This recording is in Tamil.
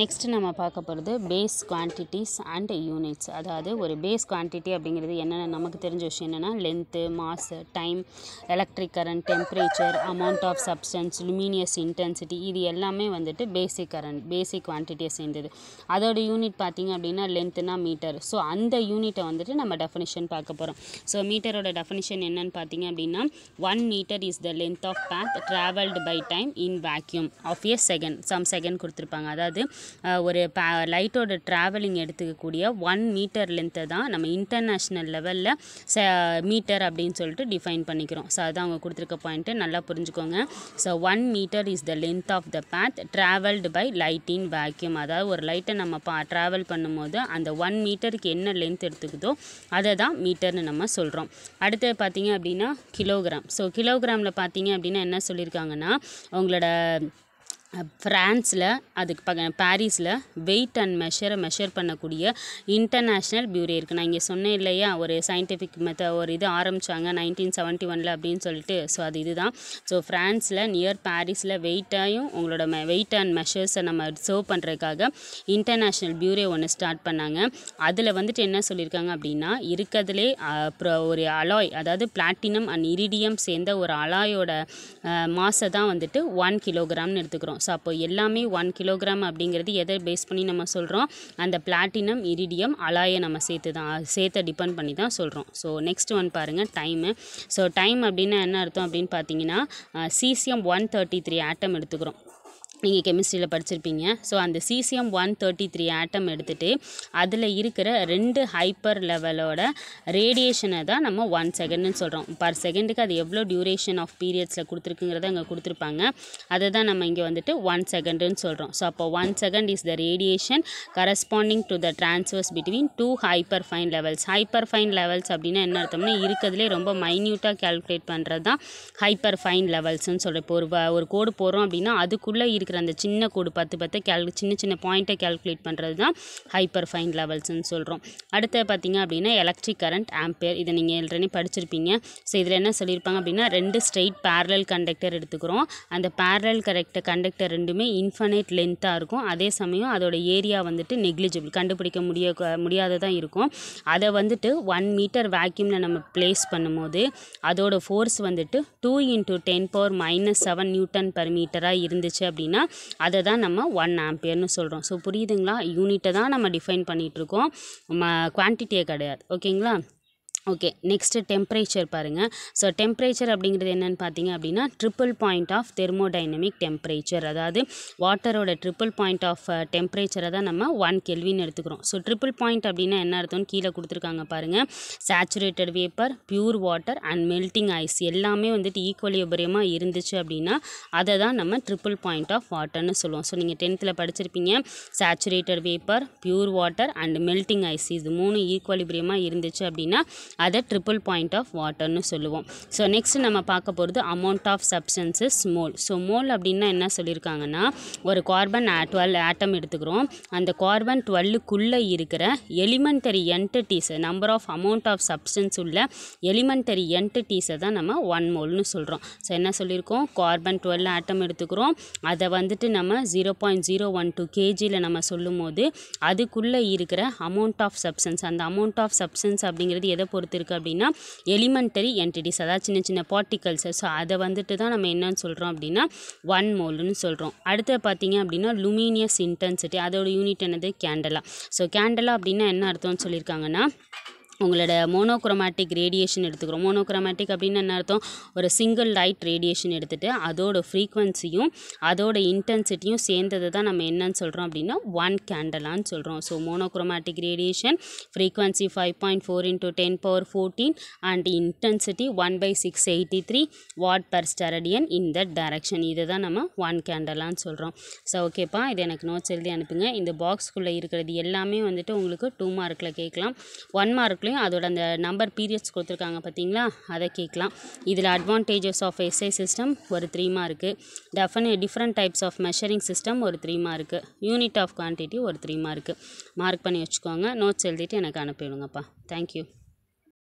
நெக்ஸ்ட் நம்ம பார்க்க போகிறது பேஸ் குவான்டிட்டிஸ் அண்ட் யூனிட்ஸ் அதாவது ஒரு பேஸ் குவான்டிட்டி அப்படிங்கிறது என்னென்ன நமக்கு தெரிஞ்ச விஷயம் என்னென்னா length mass time electric current temperature amount of substance luminous intensity இது எல்லாமே வந்துட்டு பேசிக் கரண்ட் பேசிக் குவான்டிட்டியை சேர்ந்தது அதோடய யூனிட் பார்த்திங்க அப்படின்னா லென்த்துனா மீட்டர் ஸோ அந்த யூனிட்டை வந்துட்டு நம்ம டெஃபினிஷன் பார்க்க போகிறோம் ஸோ மீட்டரோட டெஃபினிஷன் என்னென்னு பார்த்தீங்க அப்படின்னா one metre is the length of path travelled by time in vacuum of a second some second கொடுத்துருப்பாங்க அதாவது ஒரு லைட்டோட ட்ராவலிங் எடுத்துக்கக்கூடிய ஒன் மீட்டர் லென்த்தை தான் நம்ம இன்டர்நேஷ்னல் லெவலில் ச மீட்டர் அப்படின்னு சொல்லிட்டு டிஃபைன் பண்ணிக்கிறோம் ஸோ அதுதான் அவங்க கொடுத்துருக்க பாயிண்ட்டு நல்லா புரிஞ்சுக்கோங்க so one metre is the length of the path travelled by light in vacuum அதாவது ஒரு லைட்டை நம்ம பா ட்ராவல் பண்ணும்போது அந்த ஒன் மீட்டருக்கு என்ன லென்த் எடுத்துக்குதோ அதை தான் மீட்டர்னு நம்ம சொல்கிறோம் அடுத்தது பார்த்தீங்க அப்படின்னா கிலோகிராம் ஸோ கிலோகிராமில் பார்த்தீங்க அப்படின்னா என்ன சொல்லியிருக்காங்கன்னா உங்களோட ஃப்ரான்ஸில் அதுக்கு பக பாரிஸில் வெயிட் அண்ட் மெஷரை மெஷர் பண்ணக்கூடிய இன்டர்நேஷ்னல் பியூரே இருக்குது நான் இங்கே சொன்னேன் இல்லையா ஒரு சயின்டிஃபிக் மெத்த ஒரு இது ஆரம்பித்தாங்க நைன்டீன் செவன்ட்டி ஒனில் அப்படின்னு சொல்லிட்டு ஸோ அது இதுதான் ஸோ ஃப்ரான்ஸில் நியர் பாரிஸில் வெயிட்டாயும் உங்களோட மெ வெயிட் அண்ட் மெஷர்ஸை நம்ம சர்வ் பண்ணுறதுக்காக இன்டர்நேஷ்னல் பியூரே ஒன்று ஸ்டார்ட் பண்ணாங்க அதில் வந்துட்டு என்ன சொல்லியிருக்காங்க அப்படின்னா இருக்கிறதுலே அப்புறம் ஒரு அலாய் அதாவது பிளாட்டினம் அண்ட் இரிடியம் சேர்ந்த ஒரு அலாயோட மாசை தான் வந்துட்டு ஒன் கிலோகிராம்னு எடுத்துக்கிறோம் ஸோ அப்போ எல்லாமே ஒன் கிலோகிராம் அப்படிங்கிறது எதை பேஸ் பண்ணி நம்ம சொல்கிறோம் அந்த பிளாட்டினம் இரிடியம் அலாயை நம்ம சேர்த்து தான் சேர்த்து டிபெண்ட் பண்ணி தான் சொல்கிறோம் ஸோ நெக்ஸ்ட் ஒன் பாருங்கள் டைமு ஸோ டைம் அப்படின்னா என்ன அர்த்தம் அப்படின்னு பார்த்தீங்கன்னா caesium one thirty three atom எடுத்துக்கிறோம் நீங்கள் கெமிஸ்ட்ரியில் படிச்சிருப்பீங்க ஸோ அந்த caesium one thirty three atom எடுத்துகிட்டு அதில் இருக்கிற ரெண்டு ஹைப்பர் லெவலோட ரேடியேஷனை தான் நம்ம ஒன் செகண்ட்னு சொல்கிறோம் பர் செகண்டுக்கு அது எவ்வளோ டியூரேஷன் ஆஃப் பீரியட்ஸில் கொடுத்துருக்குங்கிறத அங்கே கொடுத்துருப்பாங்க அதை தான் நம்ம இங்கே வந்துட்டு ஒன் செகண்டுன்னு சொல்கிறோம் ஸோ அப்போ one second is the radiation corresponding to the transverse between two hyperfine levels hyperfine levels அப்படின்னா என்ன அர்த்தம்னா இருக்கிறதுலே ரொம்ப மைன்யூட்டாக கேல்குலேட் பண்ணுறது தான் ஹைப்பர் ஃபைன் லெவல்ஸ்னு சொல்கிறேன் இப்போ ஒரு ஒரு கோடு போகிறோம் அப்படின்னா அதுக்குள்ளே இருக்கிற இருக்கிற அந்த சின்ன கோடு பார்த்து பார்த்து கேல் சின்ன சின்ன பாயிண்ட்டை கேல்குலேட் பண்ணுறது தான் ஹைப்பர் ஃபைன் லெவல்ஸ்ன்னு சொல்கிறோம் அடுத்த பார்த்திங்க அப்படின்னா எலக்ட்ரிக் கரண்ட் ஆம்பேர் இதை நீங்கள் ஆல்ரெடி படிச்சிருப்பீங்க ஸோ இதில் என்ன சொல்லியிருப்பாங்க அப்படின்னா ரெண்டு ஸ்ட்ரெயிட் பேரலல் கண்டக்டர் எடுத்துக்கிறோம் அந்த பேரலல் கரெக்டர் கண்டக்டர் ரெண்டுமே இன்ஃபனைட் லென்த்தாக இருக்கும் அதே சமயம் அதோட ஏரியா வந்துட்டு நெக்லிஜிபிள் கண்டுபிடிக்க முடிய தான் இருக்கும் அதை வந்துட்டு ஒன் மீட்டர் வேக்யூமில் நம்ம ப்ளேஸ் பண்ணும்போது அதோட ஃபோர்ஸ் வந்துட்டு two into ten power minus seven newton per மீட்டராக இருந்துச்சு அப்படின்னா அப்படின்னா அதை தான் நம்ம ஒன் ஆம்பியர்னு சொல்கிறோம் ஸோ புரியுதுங்களா யூனிட்டை தான் நம்ம டிஃபைன் பண்ணிகிட்ருக்கோம் நம்ம குவான்டிட்டியே கிடையாது ஓகேங்களா ஓகே நெக்ஸ்ட்டு டெம்ப்ரேச்சர் பாருங்கள் ஸோ டெம்ப்ரேச்சர் அப்படிங்கிறது என்னென்னு பார்த்தீங்க அப்படின்னா triple point of thermodynamic temperature அதாவது வாட்டரோட ட்ரிப்பிள் பாயிண்ட் ஆஃப் டெம்ப்ரேச்சரை தான் நம்ம ஒன் கெல்வின்னு எடுத்துக்கிறோம் ஸோ ட்ரிப்பிள் பாயிண்ட் அப்படின்னா என்ன அர்த்தம்னு கீழே கொடுத்துருக்காங்க பாருங்கள் saturated vapour pure water and melting ice எல்லாமே வந்துட்டு ஈக்குவலியபரியமாக இருந்துச்சு அப்படின்னா அதை தான் நம்ம ட்ரிப்பிள் பாயிண்ட் ஆஃப் வாட்டர்னு சொல்லுவோம் ஸோ நீங்கள் டென்த்தில் படிச்சிருப்பீங்க saturated vapour pure water and melting ice இது மூணு ஈக்குவலிபுரியமாக இருந்துச்சு அப்படின்னா அதை ட்ரிப்புள் பாயிண்ட் ஆஃப் வாட்டர்னு சொல்லுவோம் ஸோ நெக்ஸ்ட் நம்ம பார்க்க போகிறது amount of substances mole so mole அப்படின்னா என்ன சொல்லியிருக்காங்கன்னா ஒரு கார்பன் டுவெல் ஆட்டம் எடுத்துக்கிறோம் அந்த கார்பன் டுவெல்லுக்குள்ளே இருக்கிற எலிமெண்டரி என்டிட்டிஸை number of amount of substance உள்ள எலிமெண்டரி என்டிட்டிஸை தான் நம்ம ஒன் மோல்னு சொல்கிறோம் ஸோ என்ன சொல்லியிருக்கோம் கார்பன் டுவெல் ஆட்டம் எடுத்துக்கிறோம் அதை வந்துட்டு நம்ம zero point zero one two கேஜியில் நம்ம சொல்லும் போது அதுக்குள்ளே இருக்கிற அமௌண்ட் ஆஃப் சப்ஸ்டன்ஸ் அந்த அமௌண்ட் ஆஃப் சப்ஸ்டன்ஸ் அப்படிங்கிறது எதை பொறுத்து கொடுத்துருக்கு அப்படின்னா எலிமெண்டரி என்டிட்டிஸ் அதாவது சின்ன சின்ன பார்ட்டிகல்ஸ் ஸோ அதை வந்துட்டு தான் நம்ம என்னன்னு சொல்கிறோம் அப்படின்னா ஒன் மோல்னு சொல்கிறோம் அடுத்து பார்த்தீங்க அப்படின்னா லுமினியஸ் இன்டென்சிட்டி அதோட யூனிட் என்னது கேண்டலா ஸோ கேண்டலா அப்படின்னா என்ன அர்த்தம்னு சொல்லியிருக்காங்கன்னா உங்களோட மோனோக்ரோமேட்டிக் ரேடியேஷன் எடுத்துக்கிறோம் மோனோக்ரோமேட்டிக் அப்படின்னு என்ன அர்த்தம் ஒரு சிங்கிள் லைட் ரேடியேஷன் எடுத்துகிட்டு அதோட ஃப்ரீக்வன்சியும் அதோட இன்டென்சிட்டியும் சேர்ந்தது தான் நம்ம என்னன்னு சொல்கிறோம் அப்படின்னா ஒன் கேண்டலான்னு சொல்கிறோம் so monochromatic radiation frequency five point four into ten power fourteen and intensity one by six eighty three watt per steradian in direction direction இதை தான் நம்ம ஒன் கேண்டலான்னு சொல்கிறோம் ஸோ ஓகேப்பா இது எனக்கு நோட்ஸ் எழுதி அனுப்புங்க இந்த பாக்ஸ்குள்ளே இருக்கிறது எல்லாமே வந்துட்டு உங்களுக்கு டூ மார்க்கில் கேட்கலாம் ஒன் மார்க்லேயும் கேட்டாலையும் அதோட அந்த நம்பர் பீரியட்ஸ் கொடுத்துருக்காங்க பார்த்தீங்களா அதை கேட்கலாம் இதில் அட்வான்டேஜஸ் ஆஃப் எஸ்ஐ சிஸ்டம் ஒரு த்ரீமாக இருக்குது டெஃபனி different types of measuring system ஒரு த்ரீ இருக்குது யூனிட் ஆஃப் குவான்டிட்டி ஒரு த்ரீமாக இருக்குது மார்க் பண்ணி வச்சுக்கோங்க நோட்ஸ் எழுதிட்டு எனக்கு அனுப்பிவிடுங்கப்பா தேங்க்யூ